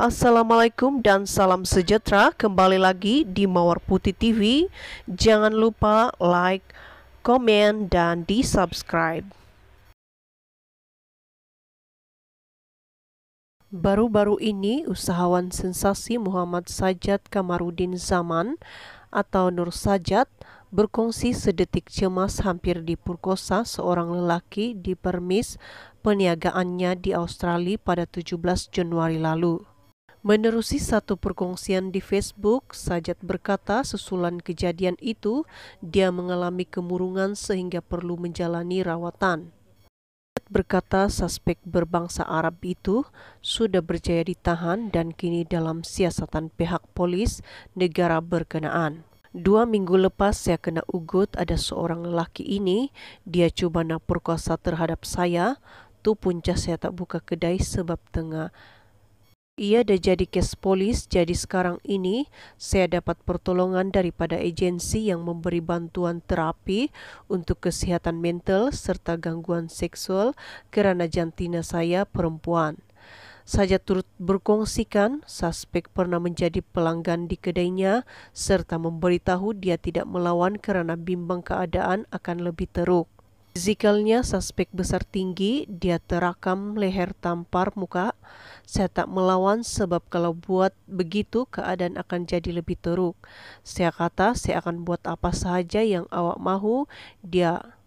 Assalamualaikum dan salam sejahtera kembali lagi di Mawar Putih TV. Jangan lupa like, komen, dan di subscribe. Baru-baru ini usahawan sensasi Muhammad Sajat Kamarudin Zaman atau Nur Sajat berkongsi sedetik cemas hampir di diperkosa seorang lelaki di permis peniagaannya di Australia pada 17 Januari lalu. Menerusi satu perkongsian di Facebook, Sajat berkata susulan kejadian itu dia mengalami kemurungan sehingga perlu menjalani rawatan. Sajat berkata suspek berbangsa Arab itu sudah berjaya ditahan dan kini dalam siasatan pihak polis negara berkenaan. Dua minggu lepas saya kena ugut ada seorang lelaki ini, dia cuba nak perkosa terhadap saya, tu punca saya tak buka kedai sebab tengah ia dah jadi kes polis, jadi sekarang ini saya dapat pertolongan daripada agensi yang memberi bantuan terapi untuk kesehatan mental serta gangguan seksual kerana jantina saya perempuan. Saya turut berkongsikan suspek pernah menjadi pelanggan di kedainya serta memberitahu dia tidak melawan kerana bimbang keadaan akan lebih teruk. Fizikalnya suspek besar tinggi, dia terakam leher tampar muka. Saya tak melawan sebab kalau buat begitu keadaan akan jadi lebih teruk. Saya kata saya akan buat apa saja yang awak mahu, dia